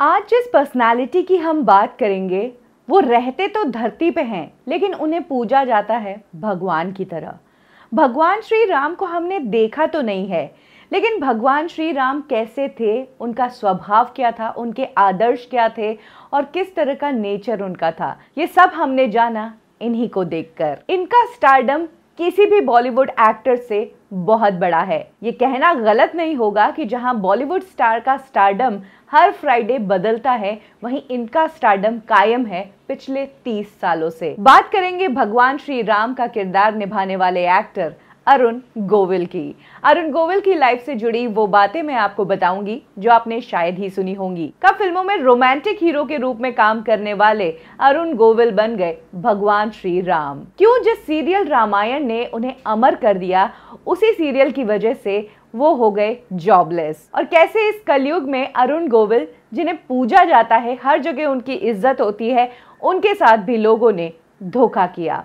आज जिस पर्सनालिटी की हम बात करेंगे वो रहते तो धरती पे हैं लेकिन उन्हें पूजा जाता है भगवान की तरह भगवान श्री राम को हमने देखा तो नहीं है लेकिन भगवान श्री राम कैसे थे उनका स्वभाव क्या था उनके आदर्श क्या थे और किस तरह का नेचर उनका था ये सब हमने जाना इन्हीं को देखकर इनका स्टारडम किसी भी बॉलीवुड एक्टर से बहुत बड़ा है ये कहना गलत नहीं होगा कि जहां बॉलीवुड स्टार का स्टारडम हर फ्राइडे बदलता है वहीं इनका स्टार्डम कायम है पिछले 30 सालों से बात करेंगे भगवान श्री राम का किरदार निभाने वाले एक्टर अरुण गोविल की अरुण गोविल की लाइफ से जुड़ी वो बातें मैं आपको बताऊंगी जो आपने शायद ही सुनी होंगी कब फिल्मों में रोमांटिक हीरो के रूप में काम करने वाले अरुण गोविल बन गए भगवान श्री राम क्यों जिस सीरियल रामायण ने उन्हें अमर कर दिया उसी सीरियल की वजह से वो हो गए जॉबलेस और कैसे इस कलयुग में अरुण गोविल जिन्हें पूजा जाता है हर जगह उनकी इज्जत होती है उनके साथ भी लोगों ने धोखा किया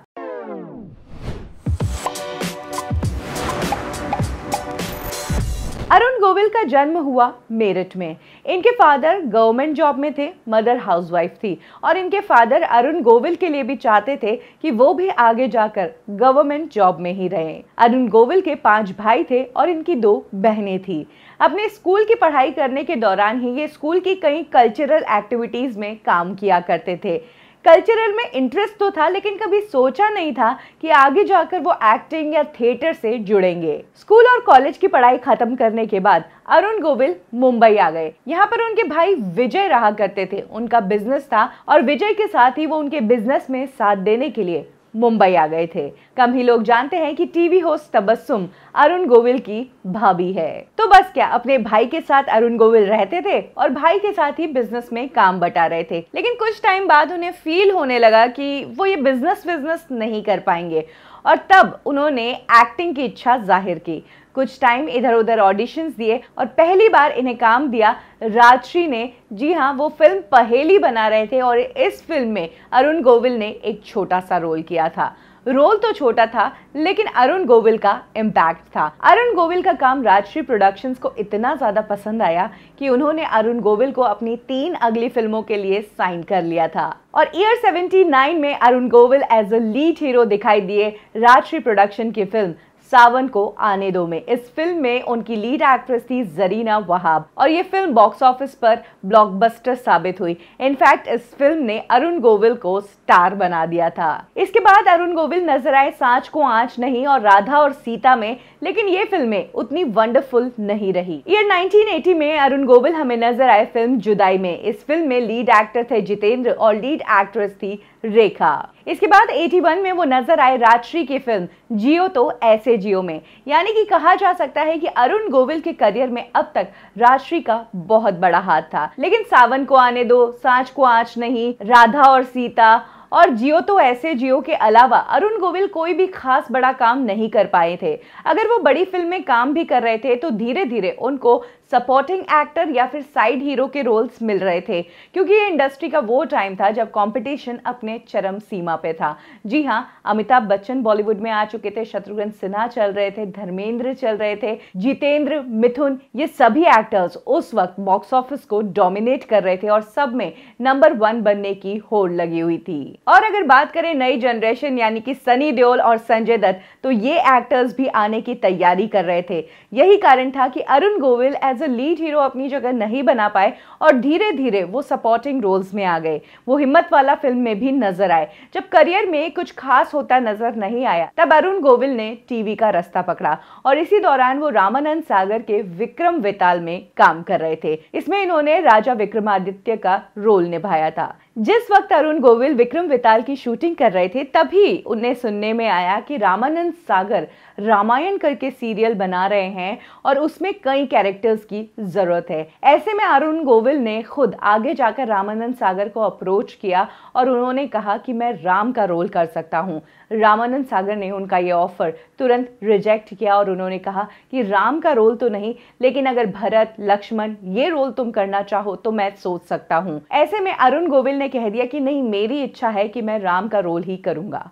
अरुण गोविल का जन्म हुआ मेरठ में इनके फादर गवर्नमेंट जॉब में थे मदर हाउसवाइफ थी और इनके फादर अरुण गोविल के लिए भी चाहते थे कि वो भी आगे जाकर गवर्नमेंट जॉब में ही रहे अरुण गोविल के पांच भाई थे और इनकी दो बहनें थी अपने स्कूल की पढ़ाई करने के दौरान ही ये स्कूल की कई कल्चरल एक्टिविटीज़ में काम किया करते थे कल्चरल में इंटरेस्ट तो था लेकिन कभी सोचा नहीं था कि आगे जाकर वो एक्टिंग या थिएटर से जुड़ेंगे स्कूल और कॉलेज की पढ़ाई खत्म करने के बाद अरुण गोविल मुंबई आ गए यहाँ पर उनके भाई विजय रहा करते थे उनका बिजनेस था और विजय के साथ ही वो उनके बिजनेस में साथ देने के लिए मुंबई आ गए थे कम ही लोग जानते हैं कि टीवी होस्ट तबस्सुम अरुण गोविल की भाभी है तो बस क्या अपने भाई के साथ अरुण गोविल रहते थे और भाई के साथ ही बिजनेस में काम बटा रहे थे लेकिन कुछ टाइम बाद उन्हें फील होने लगा कि वो ये बिजनेस बिजनेस नहीं कर पाएंगे और तब उन्होंने एक्टिंग की इच्छा जाहिर की कुछ टाइम इधर उधर ऑडिशंस दिए और पहली बार इन्हें काम दिया राजश्री ने जी हाँ वो फिल्म पहेली बना रहे थे और इस फिल्म में अरुण गोविल ने एक छोटा सा रोल किया था रोल तो छोटा था लेकिन अरुण गोविल का इम्पैक्ट था अरुण गोविल का काम राजश्री प्रोडक्शंस को इतना ज़्यादा पसंद आया कि उन्होंने अरुण गोविल को अपनी तीन अगली फिल्मों के लिए साइन कर लिया था और ईयर 79 में Arun Govil as a lead hero दिखाई दिए राजश्री प्रोडक्शन की फिल्म सावन को आने दो में इस फिल्म में उनकी लीड एक्ट्रेस थी जरीना वहाब और ये फिल्म बॉक्स ऑफिस पर ब्लॉकबस्टर साबित हुई इनफैक्ट इस फिल्म ने अरुण गोविल को स्टार बना दिया था इसके बाद अरुण गोविल नजर आए सांच को आंच नहीं और राधा और सीता में लेकिन ये फिल्में उतनी वंडरफुल नहीं रही ईयर नाइनटीन में अरुण गोविल हमें नजर आए फिल्म जुदाई में इस फिल्म में लीड एक्टर थे जितेंद्र और लीड एक्ट्रेस थी रेखा इसके बाद 81 में वो नजर आए राजश्री की फिल्म जियो तो ऐसे जियो में यानी कि कहा जा सकता है कि अरुण गोविल के करियर में अब तक राजश्री का बहुत बड़ा हाथ था लेकिन सावन को आने दो सांच को आंच नहीं राधा और सीता और जियो तो ऐसे जियो के अलावा अरुण गोविल कोई भी खास बड़ा काम नहीं कर पाए थे अगर वो बड़ी फिल्म में काम भी कर रहे थे तो धीरे धीरे उनको सपोर्टिंग एक्टर या फिर साइड हीरो के रोल्स मिल रहे थे क्योंकि ये इंडस्ट्री का वो टाइम था जब कंपटीशन अपने चरम सीमा पे था जी हाँ अमिताभ बच्चन बॉलीवुड में आ चुके थे शत्रुघ्न सिन्हा चल रहे थे धर्मेंद्र चल रहे थे जितेंद्र मिथुन ये सभी एक्टर्स उस वक्त बॉक्स ऑफिस को डोमिनेट कर रहे थे और सब में नंबर वन बनने की होड़ लगी हुई थी और अगर बात करें नई जनरेशन यानी कि सनी देओल और संजय दत्त तो ये एक्टर्स भी आने की तैयारी कर रहे थे यही कारण था कि Arun Govil as a lead hero अपनी जगह नहीं बना पाए और धीरे धीरे वो सपोर्टिंग रोल्स में आ गए वो हिम्मत वाला फिल्म में भी नजर आए जब करियर में कुछ खास होता नजर नहीं आया तब अरुण गोविल ने टीवी का रास्ता पकड़ा और इसी दौरान वो रामानंद सागर के विक्रम वेताल में काम कर रहे थे इसमें इन्होंने राजा विक्रमादित्य का रोल निभाया था जिस वक्त अरुण गोविल विक्रम वेताल की शूटिंग कर रहे थे तभी उन्हें सुनने में आया कि रामानंद सागर रामायण करके सीरियल बना रहे हैं और उसमें कई कैरेक्टर्स की ज़रूरत है ऐसे में अरुण गोविल ने खुद आगे जाकर रामानंद सागर को अप्रोच किया और उन्होंने कहा कि मैं राम का रोल कर सकता हूँ रामानंद सागर ने उनका ये ऑफ़र तुरंत रिजेक्ट किया और उन्होंने कहा कि राम का रोल तो नहीं लेकिन अगर भरत लक्ष्मण ये रोल तुम करना चाहो तो मैं सोच सकता हूँ ऐसे में अरुण गोविल ने कह दिया कि नहीं मेरी इच्छा है कि मैं राम का रोल ही करूँगा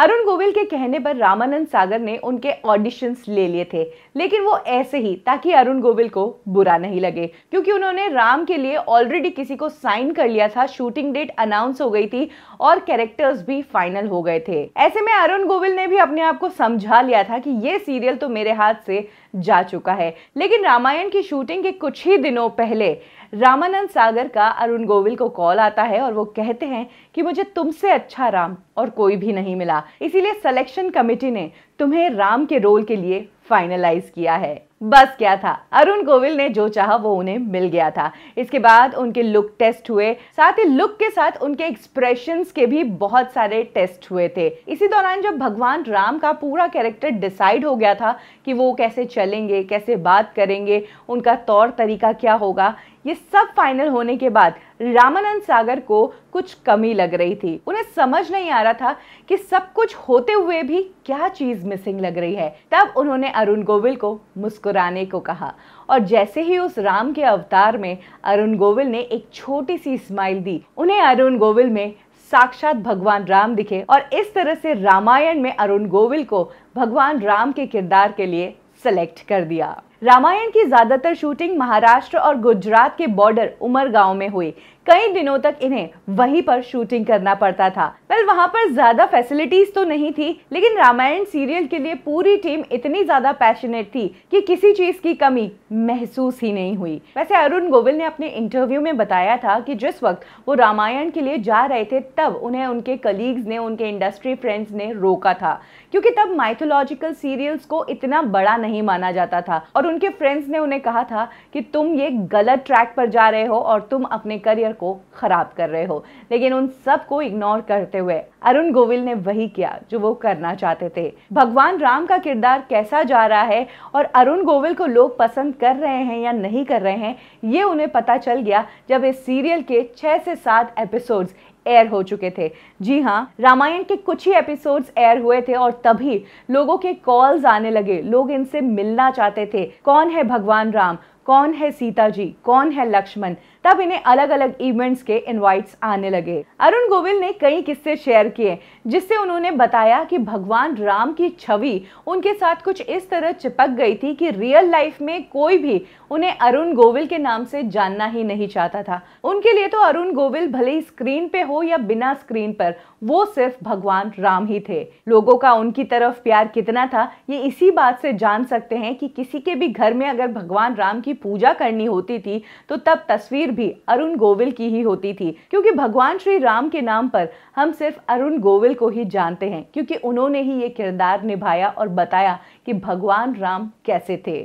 अरुण गोविल के कहने पर रामानंद सागर ने उनके ऑडिशंस ले लिए थे लेकिन वो ऐसे ही ताकि अरुण गोविल को बुरा नहीं लगे क्योंकि उन्होंने राम के लिए ऑलरेडी किसी को साइन कर लिया था शूटिंग डेट अनाउंस हो गई थी और कैरेक्टर्स भी फाइनल हो गए थे ऐसे में अरुण गोविल ने भी अपने आप को समझा लिया था कि ये सीरियल तो मेरे हाथ से जा चुका है लेकिन रामायण की शूटिंग के कुछ ही दिनों पहले रामानंद सागर का अरुण गोविल को कॉल आता है और वो कहते हैं कि मुझे तुमसे अच्छा राम और कोई भी नहीं मिला इसीलिए सिलेक्शन कमेटी ने तुम्हें राम के रोल के लिए फाइनलाइज किया है बस क्या था अरुण गोविल ने जो चाहा वो उन्हें मिल गया था इसके बाद उनके लुक टेस्ट हुए साथ ही लुक के साथ उनके एक्सप्रेशन के भी बहुत सारे टेस्ट हुए थे इसी दौरान जब भगवान राम का पूरा कैरेक्टर डिसाइड हो गया था कि वो कैसे चलेंगे कैसे बात करेंगे उनका तौर तरीका क्या होगा ये सब फाइनल होने के बाद रामानंद सागर को कुछ कमी लग रही थी उन्हें समझ नहीं आ रहा था कि सब कुछ होते हुए भी क्या चीज मिसिंग लग रही है तब उन्होंने अरुण गोविल को मुस्कुरा मुस्कुराने को कहा और जैसे ही उस राम के अवतार में अरुण गोविल ने एक छोटी सी स्माइल दी उन्हें अरुण गोविल में साक्षात भगवान राम दिखे और इस तरह से रामायण में अरुण गोविल को भगवान राम के किरदार के लिए सेलेक्ट कर दिया रामायण की ज्यादातर शूटिंग महाराष्ट्र और गुजरात के बॉर्डर उमर गांव में हुई कई दिनों तक इन्हें वहीं पर शूटिंग करना पड़ता था वेल वहां पर ज्यादा फैसिलिटीज तो नहीं थी लेकिन रामायण सीरियल के लिए पूरी टीम इतनी ज्यादा पैशनेट थी कि किसी चीज की कमी महसूस ही नहीं हुई वैसे अरुण गोविल ने अपने इंटरव्यू में बताया था कि जिस वक्त वो रामायण के लिए जा रहे थे तब उन्हें उनके कलीग्स ने उनके इंडस्ट्री फ्रेंड्स ने रोका था क्योंकि तब माइथोलॉजिकल सीरियल्स को इतना बड़ा नहीं माना जाता था और उनके फ्रेंड्स ने उन्हें कहा था कि तुम ये गलत ट्रैक पर जा रहे हो और तुम अपने करियर को ख़राब कर रहे हो लेकिन उन सब को इग्नोर करते हुए अरुण गोविल ने वही किया जो वो करना चाहते थे भगवान राम का किरदार कैसा जा रहा है और अरुण गोविल को लोग पसंद कर रहे हैं या नहीं कर रहे हैं ये उन्हें पता चल गया जब इस सीरियल के छः से सात एपिसोड्स एयर हो चुके थे जी हाँ रामायण के कुछ ही एपिसोड्स एयर हुए थे और तभी लोगों के कॉल्स आने लगे लोग इनसे मिलना चाहते थे कौन है भगवान राम कौन है सीता जी कौन है लक्ष्मण तब इन्हें अलग अलग इवेंट्स के इनवाइट्स आने लगे अरुण गोविल ने कई किस्से शेयर किए जिससे उन्होंने बताया कि भगवान राम की छवि उनके साथ कुछ इस तरह चिपक गई थी कि रियल लाइफ में कोई भी उन्हें अरुण गोविल के नाम से जानना ही नहीं चाहता था उनके लिए तो अरुण गोविल भले ही स्क्रीन पे हो या बिना स्क्रीन पर वो सिर्फ भगवान राम ही थे लोगों का उनकी तरफ प्यार कितना था ये इसी बात से जान सकते हैं कि किसी के भी घर में अगर भगवान राम की पूजा करनी होती थी तो तब तस्वीर भी अरुण गोविल की ही होती थी क्योंकि भगवान श्री राम के नाम पर हम सिर्फ अरुण गोविल को ही जानते हैं क्योंकि उन्होंने ही ये किरदार निभाया और बताया कि भगवान राम कैसे थे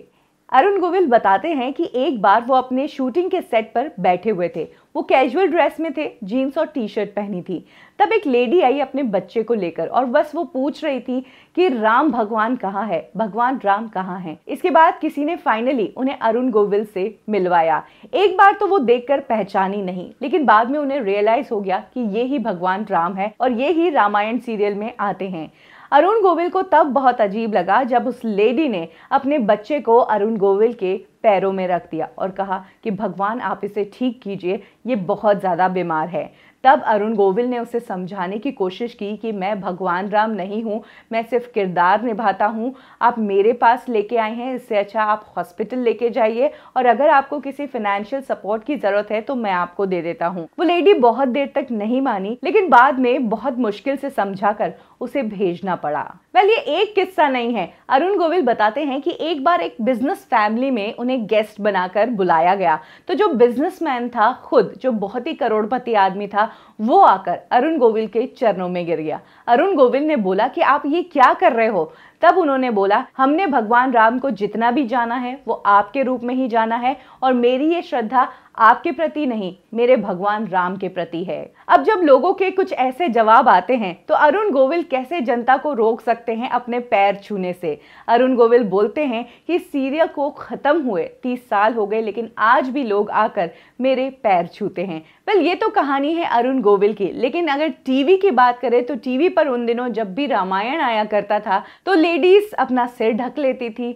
अरुण गोविल बताते हैं कि एक बार वो अपने शूटिंग के सेट पर बैठे हुए थे वो कैजुअल ड्रेस में थे जीन्स और टी शर्ट पहनी थी तब एक लेडी आई अपने बच्चे को लेकर और बस वो पूछ रही थी कि राम भगवान कहाँ है भगवान राम कहाँ है इसके बाद किसी ने फाइनली उन्हें अरुण गोविल से मिलवाया एक बार तो वो देखकर पहचानी नहीं लेकिन बाद में उन्हें रियलाइज हो गया कि ये ही भगवान राम है और ये ही रामायण सीरियल में आते हैं अरुण गोविल को तब बहुत अजीब लगा जब उस लेडी ने अपने बच्चे को अरुण गोविल के पैरों में रख दिया और कहा कि भगवान आप इसे ठीक कीजिए ये बहुत ज़्यादा बीमार है तब अरुण गोविल ने उसे समझाने की कोशिश की कि मैं भगवान राम नहीं हूँ मैं सिर्फ किरदार निभाता हूँ आप मेरे पास लेके आए हैं इससे अच्छा आप हॉस्पिटल लेके जाइए और अगर आपको किसी फाइनेंशियल सपोर्ट की ज़रूरत है तो मैं आपको दे देता हूँ वो लेडी बहुत देर तक नहीं मानी लेकिन बाद में बहुत मुश्किल से समझा कर उसे भेजना पड़ा वेल ये एक किस्सा नहीं है अरुण गोविल बताते हैं कि एक बार एक बिजनेस फैमिली में उन्हें गेस्ट बनाकर बुलाया गया तो जो बिजनेसमैन था खुद जो बहुत ही करोड़पति आदमी था वो आकर अरुण गोविल के चरणों में गिर गया अरुण गोविल ने बोला कि आप ये क्या कर रहे हो तब उन्होंने बोला हमने भगवान राम को जितना भी जाना है वो आपके रूप में ही जाना है और मेरी ये श्रद्धा आपके प्रति नहीं मेरे भगवान राम के प्रति है अब जब लोगों के कुछ ऐसे जवाब आते हैं तो अरुण गोविल कैसे जनता को रोक सकते हैं अपने पैर छूने से अरुण गोविल बोलते हैं कि सीरियल को खत्म हुए तीस साल हो गए लेकिन आज भी लोग आकर मेरे पैर छूते हैं वेल ये तो कहानी है अरुण गोविल की लेकिन अगर टीवी की बात करें तो टीवी पर उन दिनों जब भी रामायण आया करता था तो लेडीज़ अपना सिर ढक लेती थी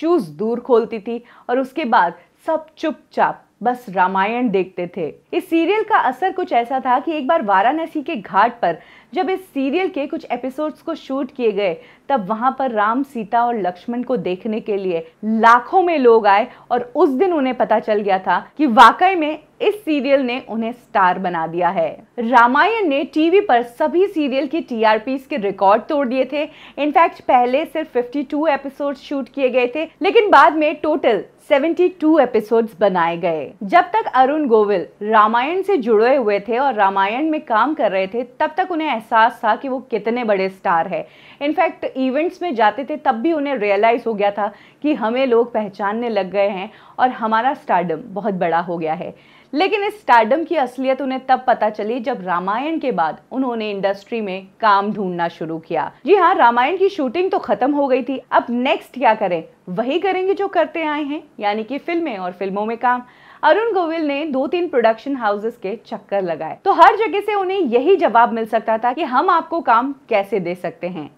शूज़ दूर खोलती थी और उसके बाद सब चुपचाप बस रामायण देखते थे इस सीरियल का असर कुछ ऐसा था कि एक बार वाराणसी के घाट पर जब इस सीरियल के कुछ एपिसोड्स को शूट किए गए तब वहाँ पर राम सीता और लक्ष्मण को देखने के लिए लाखों में लोग आए और उस दिन उन्हें पता चल गया था कि वाकई में इस सीरियल ने उन्हें स्टार बना दिया है रामायण ने टीवी पर सभी सीरियल की टीआरपी के रिकॉर्ड तोड़ दिए थे इनफैक्ट पहले सिर्फ 52 एपिसोड शूट किए गए थे लेकिन बाद में टोटल 72 एपिसोड्स बनाए गए जब तक अरुण गोविल रामायण से जुड़े हुए थे और रामायण में काम कर रहे थे तब तक उन्हें एहसास था कि वो कितने बड़े स्टार है इनफैक्ट इवेंट्स में जाते थे तब भी उन्हें रियलाइज़ हो गया था कि हमें लोग पहचानने लग गए हैं और हमारा स्टार्डम बहुत बड़ा हो गया है लेकिन इस स्टार्डम की असलियत उन्हें तब पता चली जब रामायण के बाद उन्होंने इंडस्ट्री में काम ढूंढना शुरू किया जी हाँ रामायण की शूटिंग तो खत्म हो गई थी अब नेक्स्ट क्या करें वही करेंगे जो करते आए हैं यानी कि फिल्में और फिल्मों में काम अरुण गोविल ने दो तीन प्रोडक्शन हाउसेस के चक्कर लगाए तो हर जगह से उन्हें यही जवाब मिल सकता था कि हम आपको काम कैसे दे सकते हैं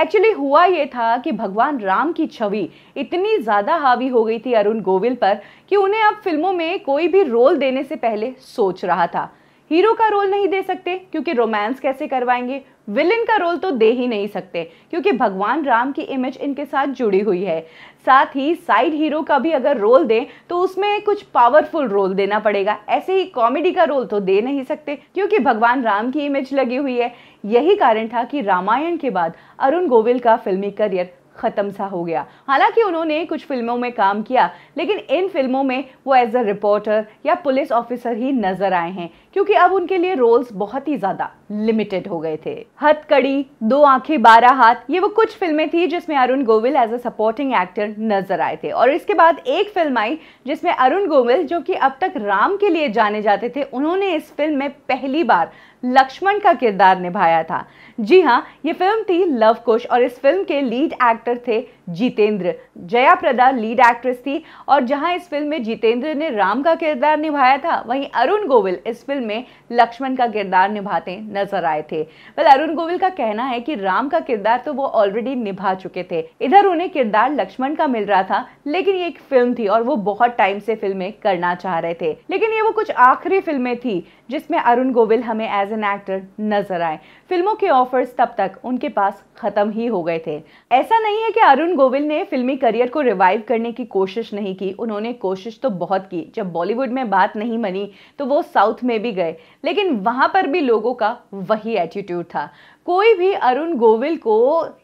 एक्चुअली हुआ ये था कि भगवान राम की छवि इतनी ज़्यादा हावी हो गई थी अरुण गोविल पर कि उन्हें अब फिल्मों में कोई भी रोल देने से पहले सोच रहा था हीरो का रोल नहीं दे सकते क्योंकि रोमांस कैसे करवाएंगे विलेन का रोल तो दे ही नहीं सकते क्योंकि भगवान राम की इमेज इनके साथ जुड़ी हुई है साथ ही साइड हीरो का भी अगर रोल दें तो उसमें कुछ पावरफुल रोल देना पड़ेगा ऐसे ही कॉमेडी का रोल तो दे नहीं सकते क्योंकि भगवान राम की इमेज लगी हुई है यही कारण था कि रामायण के बाद अरुण गोविल का फिल्मी करियर ख़त्म सा हो गया हालांकि उन्होंने कुछ फिल्मों में काम किया लेकिन इन फिल्मों में वो एज अ रिपोर्टर या पुलिस ऑफिसर ही नजर आए हैं क्योंकि अब उनके लिए रोल्स बहुत ही ज़्यादा लिमिटेड हो गए थे हथ कड़ी दो आंखें बारह हाथ ये वो कुछ फिल्में थी जिसमें Arun Govil as a supporting actor नजर आए थे और इसके बाद एक फिल्म आई जिसमें अरुण गोविल जो कि अब तक राम के लिए जाने जाते थे उन्होंने इस फिल्म में पहली बार लक्ष्मण का किरदार निभाया था जी हाँ ये फिल्म थी लव कुश और इस फिल्म के लीड एक्टर थे जितेंद्र जया प्रदा लीड एक्ट्रेस थी और जहाँ इस फिल्म में जितेंद्र ने राम का किरदार निभाया था वहीं अरुण गोविल इस फिल्म में लक्ष्मण का किरदार निभाते नजर आए थे वह अरुण गोविल का कहना है कि राम का किरदार तो वो ऑलरेडी निभा चुके थे इधर उन्हें किरदार लक्ष्मण का मिल रहा था लेकिन ये एक फिल्म थी और वो बहुत टाइम से फिल्में करना चाह रहे थे लेकिन ये वो कुछ आखिरी फिल्में थी जिसमें अरुण गोविल हमें एज एन एक्टर नजर आए फिल्मों के ऑफर्स तब तक उनके पास खत्म ही हो गए थे ऐसा नहीं है कि अरुण गोविल ने फिल्मी करियर को रिवाइव करने की कोशिश नहीं की उन्होंने कोशिश तो बहुत की जब बॉलीवुड में बात नहीं बनी तो वो साउथ में भी गए लेकिन वहाँ पर भी लोगों का वही एटीट्यूड था कोई भी अरुण गोविल को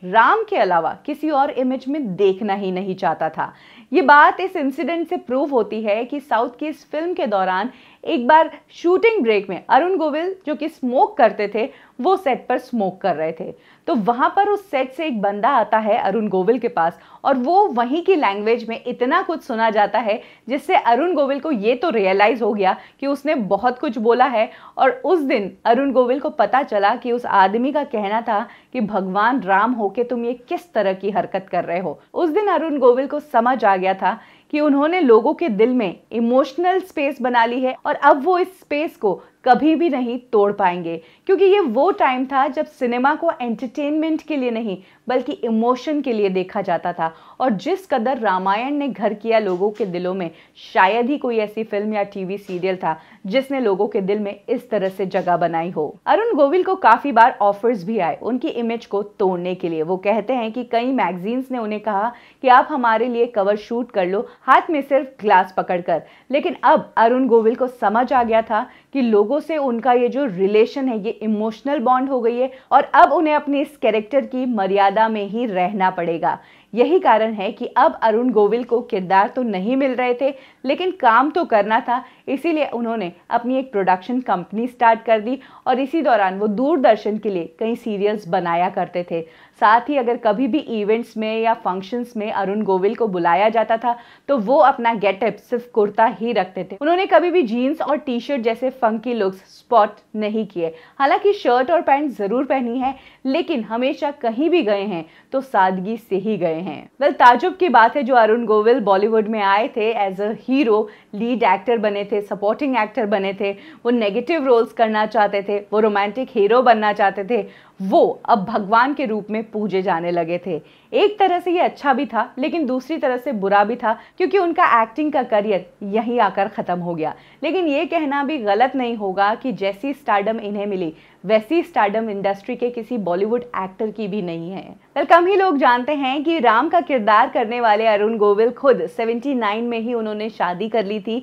राम के अलावा किसी और इमेज में देखना ही नहीं चाहता था ये बात इस इंसिडेंट से प्रूव होती है कि साउथ की इस फिल्म के दौरान एक बार शूटिंग ब्रेक में अरुण गोविल जो कि स्मोक करते थे वो सेट पर स्मोक कर रहे थे तो वहाँ पर उस सेट से एक बंदा आता है अरुण गोविल के पास और वो वहीं की लैंग्वेज में इतना कुछ सुना जाता है जिससे अरुण गोविल को ये तो रियलाइज़ हो गया कि उसने बहुत कुछ बोला है और उस दिन अरुण गोविल को पता चला कि उस आदमी का कहना था कि भगवान राम होके तुम ये किस तरह की हरकत कर रहे हो उस दिन अरुण गोविल को समझ आ गया था कि उन्होंने लोगों के दिल में इमोशनल स्पेस बना ली है और अब वो इस स्पेस को कभी भी नहीं तोड़ पाएंगे क्योंकि ये वो टाइम था जब सिनेमा को एंटरटेनमेंट के लिए नहीं बल्कि इमोशन के लिए देखा जाता था और जिस कदर रामायण ने घर किया लोगों के दिलों में शायद ही कोई ऐसी फिल्म या टीवी सीरियल था जिसने लोगों के दिल में इस तरह से जगह बनाई हो अरुण गोविल को काफी बार ऑफर्स भी आए उनकी इमेज को तोड़ने के लिए वो कहते हैं कि कई मैगजीन्स ने उन्हें कहा कि आप हमारे लिए कवर शूट कर लो हाथ में सिर्फ ग्लास पकड़कर लेकिन अब अरुण गोविल को समझ आ गया था कि लोगों से उनका ये जो रिलेशन है ये इमोशनल बॉन्ड हो गई है और अब उन्हें अपने इस कैरेक्टर की मर्यादा मर्यादा में ही रहना पड़ेगा यही कारण है कि अब अरुण गोविल को किरदार तो नहीं मिल रहे थे लेकिन काम तो करना था इसीलिए उन्होंने अपनी एक प्रोडक्शन कंपनी स्टार्ट कर दी और इसी दौरान वो दूरदर्शन के लिए कई सीरियल्स बनाया करते थे साथ ही अगर कभी भी इवेंट्स में या फंक्शंस में अरुण गोविल को बुलाया जाता था तो वो अपना गेटअप सिर्फ कुर्ता ही रखते थे उन्होंने कभी भी जीन्स और टी शर्ट जैसे फंकी लुक्स स्पॉट नहीं किए हालांकि शर्ट और पैंट ज़रूर पहनी है लेकिन हमेशा कहीं भी गए हैं तो सादगी से ही गए हैं वेल ताजुब की बात है जो अरुण गोविल बॉलीवुड में आए थे as a hero lead actor बने थे सपोर्टिंग एक्टर बने थे वो नेगेटिव रोल्स करना चाहते थे वो रोमांटिक हीरो बनना चाहते थे वो अब भगवान के रूप में पूजे जाने लगे थे एक तरह से ये अच्छा भी था लेकिन दूसरी तरह से बुरा भी था क्योंकि उनका एक्टिंग का करियर यहीं आकर ख़त्म हो गया लेकिन ये कहना भी गलत नहीं होगा कि जैसी स्टार्डम इन्हें मिली वैसी स्टार्डम इंडस्ट्री के किसी बॉलीवुड एक्टर की भी नहीं है पर कम ही लोग जानते हैं कि राम का किरदार करने वाले अरुण गोविल खुद 79 में ही उन्होंने शादी कर ली थी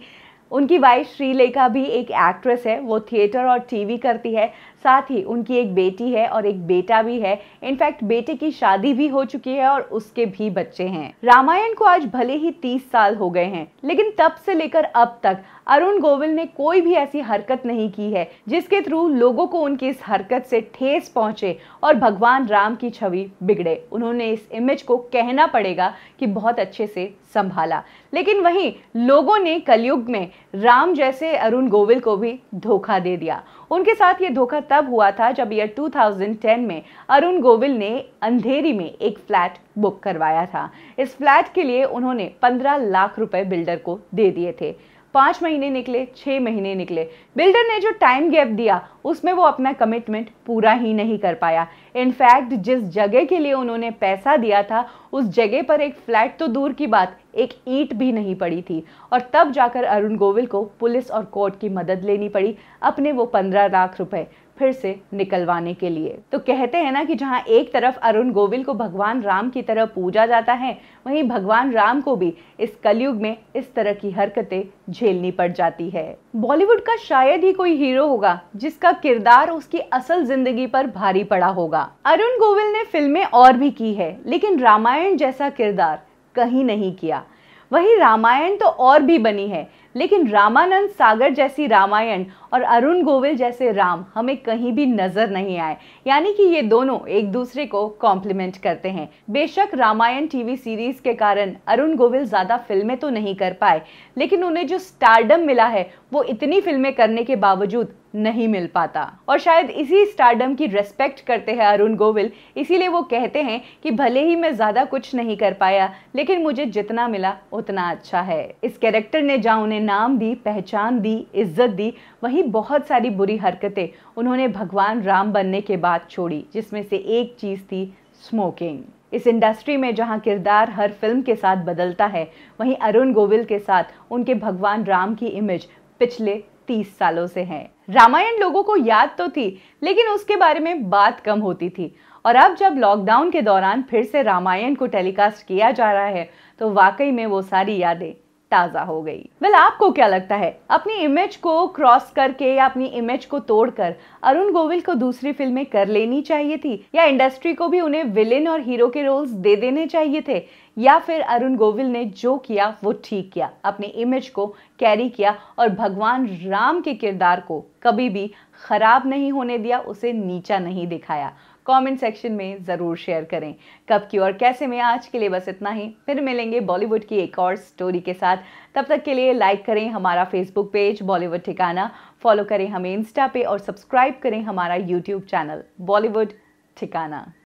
उनकी वाइफ श्रीलेखा भी एक एक्ट्रेस है वो थिएटर और टीवी करती है साथ ही उनकी एक बेटी है और एक बेटा भी है इनफैक्ट बेटे की शादी भी हो चुकी है और उसके भी बच्चे हैं रामायण को आज भले ही तीस साल हो गए हैं लेकिन तब से लेकर अब तक अरुण गोविल ने कोई भी ऐसी हरकत नहीं की है जिसके थ्रू लोगों को उनकी इस हरकत से ठेस पहुंचे और भगवान राम की छवि बिगड़े उन्होंने इस इमेज को कहना पड़ेगा कि बहुत अच्छे से संभाला लेकिन वहीं लोगों ने कलयुग में राम जैसे अरुण गोविल को भी धोखा दे दिया उनके साथ ये धोखा तब हुआ था जब ईयर 2010 में अरुण गोविल ने अंधेरी में एक फ्लैट बुक करवाया था इस फ्लैट के लिए उन्होंने 15 लाख रुपए बिल्डर को दे दिए थे पाँच महीने निकले छः महीने निकले बिल्डर ने जो टाइम गैप दिया उसमें वो अपना कमिटमेंट पूरा ही नहीं कर पाया इनफैक्ट जिस जगह के लिए उन्होंने पैसा दिया था उस जगह पर एक फ्लैट तो दूर की बात एक ईट भी नहीं पड़ी थी और तब जाकर अरुण गोविल को पुलिस और कोर्ट की मदद लेनी पड़ी अपने वो पंद्रह लाख रुपए फिर से निकलवाने के लिए तो कहते हैं ना कि जहाँ एक तरफ अरुण गोविल को भगवान राम की तरह पूजा जाता है वहीं भगवान राम को भी इस कलयुग में इस तरह की हरकतें झेलनी पड़ जाती है बॉलीवुड का शायद ही कोई हीरो होगा जिसका किरदार उसकी असल जिंदगी पर भारी पड़ा होगा अरुण गोविल ने फिल्में और भी की है लेकिन रामायण जैसा किरदार कहीं नहीं किया वहीं रामायण तो और भी बनी है लेकिन रामानंद सागर जैसी रामायण और अरुण गोविल जैसे राम हमें कहीं भी नज़र नहीं आए यानी कि ये दोनों एक दूसरे को कॉम्प्लीमेंट करते हैं बेशक रामायण टीवी सीरीज के कारण अरुण गोविल ज़्यादा फिल्में तो नहीं कर पाए लेकिन उन्हें जो स्टारडम मिला है वो इतनी फिल्में करने के बावजूद नहीं मिल पाता और शायद इसी स्टारडम की रेस्पेक्ट करते हैं अरुण गोविल इसीलिए वो कहते हैं कि भले ही मैं ज़्यादा कुछ नहीं कर पाया लेकिन मुझे जितना मिला उतना अच्छा है इस कैरेक्टर ने जहाँ उन्हें नाम दी पहचान दी इज्जत दी वहीं बहुत सारी बुरी हरकतें उन्होंने भगवान राम बनने के बाद छोड़ी जिसमें से एक चीज़ थी स्मोकिंग इस इंडस्ट्री में जहां किरदार हर फिल्म के साथ बदलता है वहीं अरुण गोविल के साथ उनके भगवान राम की इमेज पिछले तीस सालों से हैं रामायण लोगों को याद तो थी लेकिन उसके बारे में बात कम होती थी और अब जब लॉकडाउन के दौरान फिर से रामायण को टेलीकास्ट किया जा रहा है तो वाकई में वो सारी यादें ताज़ा हो गई वेल आपको क्या लगता है अपनी इमेज को क्रॉस करके या अपनी इमेज को तोड़कर अरुण गोविल को दूसरी फिल्में कर लेनी चाहिए थी या इंडस्ट्री को भी उन्हें विलेन और हीरो के रोल्स दे देने चाहिए थे या फिर अरुण गोविल ने जो किया वो ठीक किया अपने इमेज को कैरी किया और भगवान राम के किरदार को कभी भी खराब नहीं होने दिया उसे नीचा नहीं दिखाया कमेंट सेक्शन में ज़रूर शेयर करें कब की और कैसे में आज के लिए बस इतना ही फिर मिलेंगे बॉलीवुड की एक और स्टोरी के साथ तब तक के लिए लाइक करें हमारा फेसबुक पेज बॉलीवुड ठिकाना फॉलो करें हमें इंस्टा पे और सब्सक्राइब करें हमारा यूट्यूब चैनल बॉलीवुड ठिकाना